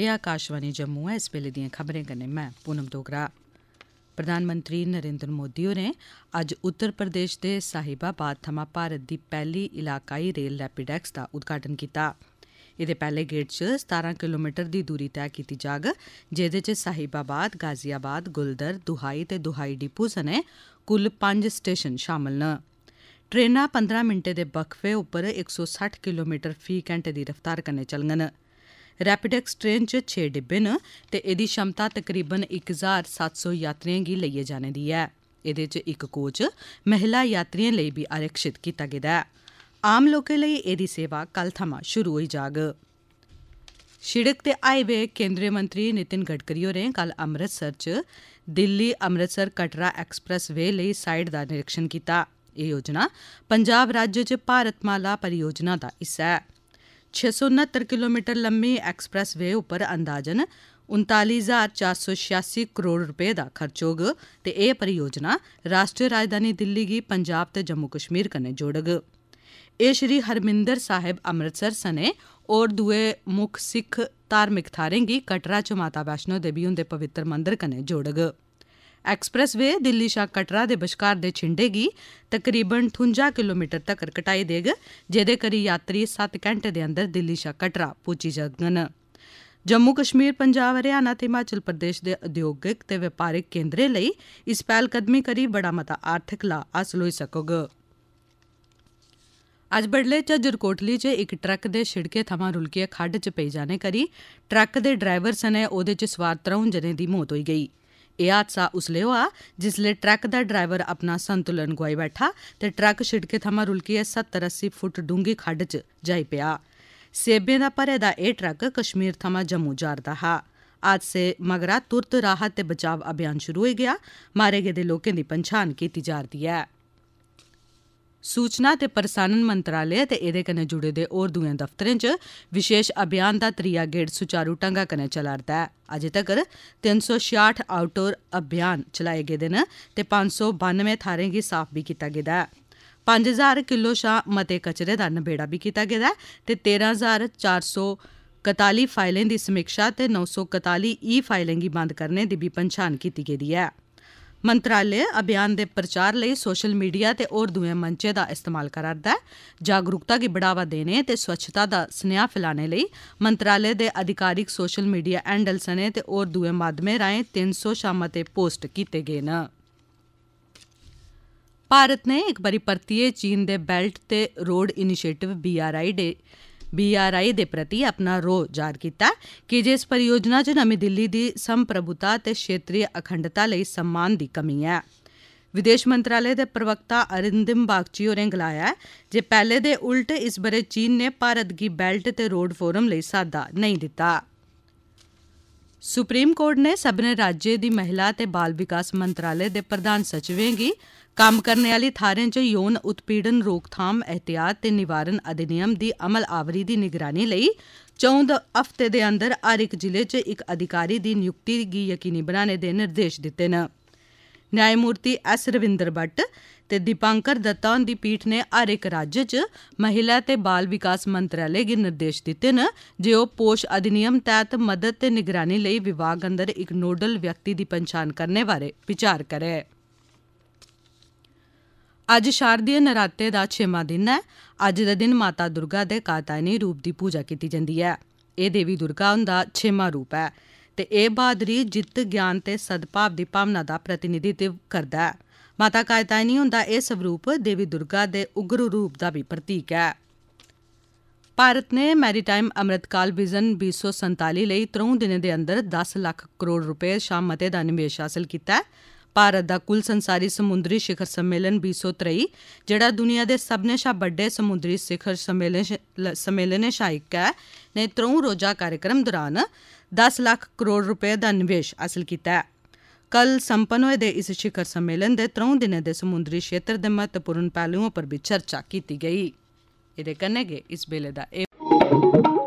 ਇਹ ਆਕਾਸ਼ਵਾਣੀ ਜੰਮੂ ਐ ਇਸ ਵੇਲੇ ਦੀਆਂ ਖਬਰਾਂ ਕਰਨੇ ਮੈਂ ਪੂਨਮ ਦੋਗਰਾ ਪ੍ਰਧਾਨ ਮੰਤਰੀ ਨਰਿੰਦਰ ਮੋਦੀ ਹੋਰੇ ਅੱਜ ਉੱਤਰ ਪ੍ਰਦੇਸ਼ ਦੇ ਸਾਹਿਬਾਬਾਦ ਥਮਾ ਭਾਰਤ ਦੀ ਪਹਿਲੀ ਇਲਾਕਾਈ ਰੇਲ ਲੈਪੀਡੈਕਸ ਦਾ ਉਦਘਾਟਨ ਕੀਤਾ ਇਹਦੇ ਪਹਿਲੇ ਗੇਟ 'ਚ 17 ਕਿਲੋਮੀਟਰ ਦੀ ਦੂਰੀ ਤੈਅ ਕੀਤੀ ਜਾਗ ਜਿਹਦੇ 'ਚ ਸਾਹਿਬਾਬਾਦ ਗਾਜ਼ੀਆਬਾਦ ਗੁਲਦਰ ਦੁਹਾਈ ਤੇ ਦੁਹਾਈ ਡਿਪੂ ਸਨੇ ਕੁੱਲ 5 ਸਟੇਸ਼ਨ ਸ਼ਾਮਲ ਨੇ ਟ੍ਰੇਨਾਂ 15 ਮਿੰਟੇ ਦੇ ਬਖਵੇ ਉੱਪਰ 160 ਕਿਲੋਮੀਟਰ ਫੀ ਘੰਟੇ ਦੀ ਰਫ਼ਤਾਰ ਕਰਨੇ ਚੱਲਣਗੀਆਂ ਰੈਪਿਡਕਸ ਟ੍ਰੇਨ ਚ 6 ਡਿੱਬੇ ਨੇ ਤੇ ਇਹਦੀ ਸ਼ਮਤਾ ਤਕਰੀਬਨ 1700 ਯਾਤਰੀਆਂ ਦੀ ਲਈਏ ਜਾਣੇ ਦੀ ਹੈ ਇਹਦੇ ਚ ਇੱਕ ਕੋਚ ਮਹਿਲਾ ਯਾਤਰੀਆਂ ਲਈ ਵੀ ਆਰਕਸ਼ਿਤ ਕੀਤਾ ਗਿਆ ਹੈ ਆਮ ਲੋਕਾਂ ਲਈ ਇਹਦੀ ਸੇਵਾ ਕੱਲ ਥਮਾ ਸ਼ੁਰੂ ਹੋਈ ਜਾਗ ਸ਼ਿੜਕ ਤੇ ਆਏ ਹਾਈਵੇ ਕੇਂਦਰੀ ਮੰਤਰੀ ਨਿਤਿਨ ਗਡਕਰੀ ਰਹੇ ਕੱਲ ਅੰਮ੍ਰਿਤਸਰ ਚ ਦਿੱਲੀ ਅੰਮ੍ਰਿਤਸਰ ਕਟਰਾ ਐਕਸਪ੍ਰੈਸ ਵੇ ਲਈ ਸਾਈਡ ਦਾ ਨਿਰੀਖਣ ਕੀਤਾ ਇਹ ਯੋਜਨਾ ਪੰਜਾਬ ਰਾਜ ਚ ਮਾਲਾ ਪਰਿਯੋਜਨਾ ਦਾ ਹਿੱਸਾ ਹੈ 669 ਕਿਲੋਮੀਟਰ ਲੰਮੀ ਐਕਸਪ੍ਰੈਸਵੇ ਉੱਪਰ ਅੰਦਾਜ਼ਨ 39486 ਕਰੋੜ ਰੁਪਏ ਦਾ ਖਰਚੋਗ ਤੇ ਇਹ ਪਰਿਯੋਜਨਾ ਰਾਸ਼ਟਰੀ ਰਾਜਧਾਨੀ ਦਿੱਲੀ ਗੀ ਪੰਜਾਬ ਤੇ ਜੰਮੂ ਕਸ਼ਮੀਰ ਕਨੇ ਜੋੜਗ ਇਹ ਸ਼੍ਰੀ ਹਰਮਿੰਦਰ ਸਾਹਿਬ ਅੰਮ੍ਰਿਤਸਰ ਸਨੇ ਔਰ ਦੂਏ ਮੁਖ ਸਿੱਖ ਧਾਰਮਿਕ ਥਾਰੇਂ ਗੀ ਕਟਰਾ ਚ ਮਾਤਾ ਵੈਸ਼ਨੋ ਦੇਵੀ ਹੁੰਦੇ ਪਵਿੱਤਰ ਮੰਦਿਰ ਕਨੇ ਜੋੜਗ ਐਕਸਪ੍ਰੈਸਵੇ ਦਿੱਲੀ ਸ਼ਾ ਕਟਰਾ ਦੇ ਵਿਚਕਾਰ ਦੇ ਛਿੰਡੇਗੀ ਤਕਰੀਬਨ 58 ਕਿਲੋਮੀਟਰ ਤੱਕ ਕਟਾਈ ਦੇਗਾ ਜਿਹਦੇ ਕਰੀ ਯਾਤਰੀ 7 ਘੰਟੇ ਦੇ ਅੰਦਰ ਦਿੱਲੀ ਸ਼ਾ ਕਟਰਾ ਪਹੁੰਚੀ ਜਾਗਨ ਜੰਮੂ ਕਸ਼ਮੀਰ ਪੰਜਾਬ ਹਰਿਆਣਾ ਤੇ ਹਿਮਾਚਲ ਪ੍ਰਦੇਸ਼ ਦੇ ਉਦਯੋਗਿਕ ਤੇ ਵਪਾਰਿਕ ਕੇਂਦਰੇ ਲਈ ਇਸ ਪਹਿਲ ਕਦਮੀ ਕਰੀ ਬੜਾ ਮਤਾ ਆਰਥਿਕ ਲਾ ਹਾਸਲ ਹੋਈ ਸਕੋਗ ਅੱਜ ਬੜਲੇ ਚ ਜਰਕੋਟਲੀ ਚ ਇੱਕ ਟਰੱਕ ਦੇ ਛਿੜਕੇ ਥਾਵਾਂ ਰੁਲਕੀਆ ਖੱਡ ਚ ਪਈ ਜਾਣੇ ਕਰੀ ਟਰੱਕ ਦੇ ਡਰਾਈਵਰ ਸਨੇ ਉਹਦੇ ਚ ਸਵਾਰ 53 ਜਨੇ ਦੀ ਮੌਤ ਹੋਈ ਗਈ ਇਹ ਹਾਦਸਾ ਹੋਆ ਜਿਸ ਜਿਸਲੇ ਟਰੱਕ ਦਾ ਡਰਾਈਵਰ ਆਪਣਾ ਸੰਤੁਲਨ ਗੁਆਈ ਬੈਠਾ ਤੇ ਟਰੱਕ ਛਿੜਕੇ ਥਮਾ ਰੁਲਕੀ 70 80 ਫੁੱਟ ਡੂੰਗੀ ਖੱਡ 'ਚ ਜਾਈ ਪਿਆ ਸੇਬੇ ਦਾ ਪਰੇ ਦਾ ਇਹ ਟਰੱਕ ਕਸ਼ਮੀਰ ਥਮਾ ਜੰਮੂ ਜਾਰਦਾ ਹਾ ਅੱਜ ਸੇ ਮਗਰਾ ਤੁਰਤ ਰਾਹਤ ਤੇ ਬਚਾਵ ਅਭਿਆਨ ਸ਼ੁਰੂ ਹੋ ਗਿਆ ਮਾਰੇ ਗਏ ਦੇ ਲੋਕਾਂ ਦੀ ਪਛਾਣ ਕੀਤੀ ਜਾ ਰਹੀ ਹੈ ਸੂਚਨਾ ਤੇ ਪ੍ਰਸਾਰਣ ਮੰਤਰਾਲੇ ਤੇ ਇਹਦੇ ਕਨੇ ਜੁੜੇ ਦੇ ਹੋਰ ਦੂਏ ਦਫ਼ਤਰਾਂ 'ਚ ਵਿਸ਼ੇਸ਼ ਅਭਿਆਨ ਦਾ ਤਰੀਆ ਗੇੜ ਸੁਚਾਰੂ ਟੰਗਾ ਕਨੇ ਚਲਾਰਦਾ ਹੈ ਅਜੇ ਤੱਕ 368 ਆਊਟਡੋਰ ਅਭਿਆਨ ਚਲਾਏ ਗਏ ਦੇ ਨੇ ਤੇ 592 ਥਾਰੇ ਕੀ ਸਾਫ਼ ਵੀ ਕੀਤਾ ਗਿਆ ਹੈ 5000 ਕਿਲੋ ਸ਼ਾ ਮਤੇ ਕਚਰੇ ਦਾ ਨਿਬੇੜਾ ਵੀ ਕੀਤਾ ਗਿਆ ਹੈ ਤੇ 13441 ਫਾਈਲਾਂ ਦੀ ਸਮੀਖਿਆ ਤੇ 941 ਈ ਫਾਈਲਾਂ ਦੀ ਬੰਦ ਕਰਨੇ ਦੀ ਵੀ ਪਛਾਣ ਕੀਤੀ ਗਈ ਹੈ ਮੰਤਰਾਲੇ ਅਭਿਆਨ ਦੇ ਪ੍ਰਚਾਰ ਲਈ ਸੋਸ਼ਲ ਮੀਡੀਆ ਤੇ ਹੋਰ ਦੂਏ ਮੰਚੇ ਦਾ ਇਸਤੇਮਾਲ ਕਰਦਾ ਹੈ ਜਾਗਰੂਕਤਾ ਦੀ ਬੜਾਵਾ ਦੇਣੇ ਤੇ ਸਵੱਛਤਾ ਦਾ ਸਨੇਹਾ ਫਿਲਾਣੇ ਲਈ ਮੰਤਰਾਲੇ ਦੇ ਅਧਿਕਾਰਿਕ ਸੋਸ਼ਲ ਮੀਡੀਆ ਹੈਂਡਲ ਸਨੇ ਤੇ ਹੋਰ ਦੂਏ ਮਾਧਮੇ ਰਾਏ 300 ਸ਼ਾਮਾਂ ਤੇ ਪੋਸਟ ਕੀਤੇ ਗਏ ਨੇ ਭਾਰਤ ਨੇ ਇੱਕ ਬਰੀ ਪਰਤੀਏ ਚੀਨ ਦੇ ਬੈਲਟ ਤੇ ਰੋਡ ਇਨੀਸ਼ੀਏਟਿਵ ਬੀਆਰਆਈ ਦੇ ਬੀਆਰਆਈ ਦੇ ਪ੍ਰਤੀ ਆਪਣਾ ਰੋਹ ਜ਼ਾਹਰ ਕੀਤਾ ਕਿ ਜਿਸ ਪਰਿਯੋਜਨਾ 'ਚ ਨਵੀਂ ਦਿੱਲੀ ਦੀ ਸੰਪ੍ਰਭੂਤਾ ਤੇ ਖੇਤਰੀ ਅਖੰਡਤਾ ਲਈ ਸਨਮਾਨ ਦੀ ਕਮੀ ਹੈ ਵਿਦੇਸ਼ ਮੰਤਰਾਲੇ ਦੇ ਪ੍ਰਵਕਤਾ ਅਰਿੰਦਮ ਬਾਗਚੀ ਹੋਰੇ ਗਲਾਇਆ ਜੇ ਪਹਿਲੇ ਦੇ ਉਲਟ ਇਸ ਬਰੇ ਚੀਨ ਨੇ ਭਾਰਤ ਦੀ ਬੈਲਟ ਤੇ ਰੋਡ ਫੋਰਮ ਲਈ ਸਾਦਾ ਨਹੀਂ ਦਿੱਤਾ ਸੁਪਰੀਮ ਕੋਰਟ ਨੇ ਸਭਨੇ ਰਾਜ્ય ਦੀ ਮਹਿਲਾ ਤੇ ਬਾਲ ਵਿਕਾਸ ਮੰਤਰਾਲੇ ਦੇ ਪ੍ਰਧਾਨ ਸਚਿਵਾਂ ਦੀ ਕੰਮ ਕਰਨ ਵਾਲੀ ਥਾਰਿਆਂ 'ਚ ਯੋਨ ਉਤਪੀੜਨ ਰੋਕਥਾਮ ਅਹਤਿਆਤ ਤੇ ਨਿਵਾਰਨ ਅਧਿਨਿਯਮ ਦੀ ਅਮਲ ਆਵਰੀ ਦੀ ਨਿਗਰਾਨੀ ਲਈ 14 ਹਫ਼ਤੇ ਦੇ ਅੰਦਰ ਹਰ ਇੱਕ ਜ਼ਿਲ੍ਹੇ 'ਚ ਇੱਕ ਅਧਿਕਾਰੀ ਦੀ ਨਿਯੁਕਤੀ ਦੀ ਯਕੀਨੀ ਬਣਾਉਣ ਦੇ ਨਿਰਦੇਸ਼ ਦਿੱਤੇ ਨੇ ਨਿਆਇਮੂਰਤੀ ਐਸ ਰਵਿੰਦਰ ਭੱਟ ਤੇ ਦੀਪਾਂਕਰ ਦੱਤਾ ਦੀ ਪੀਠ ਨੇ ਹਰ ਇੱਕ ਰਾਜ ਚ ਮਹਿਲਾ ਤੇ ਬਾਲ ਵਿਕਾਸ ਮੰਤਰਾਲੇ ਗੇ ਨਿਰਦੇਸ਼ ਦਿੱਤੇ ਨੇ ਜੇ ਉਹ ਪੋਸ਼ ਅਧਿਨਿਯਮ ਤਹਿਤ ਮਦਦ ਤੇ ਨਿਗਰਾਨੀ ਲਈ ਵਿਭਾਗ ਅੰਦਰ ਇੱਕ ਨੋਡਲ ਵਿਅਕਤੀ ਦੀ ਪਛਾਣ ਕਰਨੇ ਬਾਰੇ ਵਿਚਾਰ ਕਰੇ ਅੱਜ ਸ਼ਾਰਦੀਯ ਨਰਾਤੇ ਦਾ 6ਵਾਂ ਦਿਨ ਹੈ ਅੱਜ ਦੇ ਦਿਨ ਮਾਤਾ ਦੁਰਗਾ ਦੇ ਕਾਤਾਇਨੀ ਰੂਪ ਦੀ ਪੂਜਾ ਕੀਤੀ ਜਾਂਦੀ ਹੈ ਇਹ ਦੇਵੀ ਦੁਰਗਾ ਹੁੰਦਾ 6ਵਾਂ ਰੂਪ ਹੈ ਤੇ ਇਹ ਬਹਾਦਰੀ ਜਿੱਤ ਗਿਆਨ ਤੇ ਸਦਭਾਵ ਦੀ ਭਾਵਨਾ ਦਾ ਪ੍ਰਤੀਨਿਧਿਤਵ ਕਰਦਾ ਹੈ ਮਾਤਾ ਕਾਇਤਾਇਨੀ ਹੁੰਦਾ ਇਹ ਸਰੂਪ ਦੇਵੀ ਦੁਰਗਾ ਦੇ ਉਗਰ ਰੂਪ ਦਾ ਵੀ ਪ੍ਰਤੀਕ ਹੈ ਭਾਰਤ ਨੇ ਮੈਰੀਟਾਈਮ ਅਮਰਤਕਾਲ ਵਿਜ਼ਨ 2047 ਲਈ 3 ਦਿਨਾਂ ਦੇ ਅੰਦਰ 10 ਲੱਖ ਕਰੋੜ ਰੁਪਏ ਸ਼ਾਮਤੇ ਦਾ ਨਿਵੇਸ਼ ਹਾਸਲ ਕੀਤਾ ਹੈ ਭਾਰਤ ਦਾ ਕੁੱਲ ਸੰਸਾਰੀ ਸਮੁੰਦਰੀ ਸਿਖਰ ਸੰਮੇਲਨ 2023 ਜਿਹੜਾ ਦੁਨੀਆ ਦੇ ਸਭ ਨੇ ਸ਼ਾ ਵੱਡੇ ਸਮੁੰਦਰੀ ਸਿਖਰ ਸੰਮੇਲਨ ਸੰਮੇਲਨ ਸ਼ਾਇਕ ਹੈ ਨੇ 3 ਰੋਜ਼ਾ ਕਾਰਜਕ੍ਰਮ ਦੌਰਾਨ 10 ਲੱਖ ਕਰੋੜ ਰੁਪਏ ਦਾ ਨਿਵੇਸ਼ ਹਾਸਲ ਕੀਤਾ ਹੈ ਕੱਲ ਸੰਪਨ ਹੋਏ ਦੇ ਇਸ ਸਿਖਰ ਸੰਮੇਲਨ ਦੇ 3 ਦਿਨਾਂ ਦੇ ਸਮੁੰਦਰੀ ਖੇਤਰ ਦੇ ਮਹੱਤਵਪੂਰਨ ਪਹਿਲੂਆਂ ਪਰ ਵੀ ਚਰਚਾ ਕੀਤੀ ਗਈ ਇਹਦੇ ਕਰਨਗੇ ਇਸ ਬੇਲੇ ਦਾ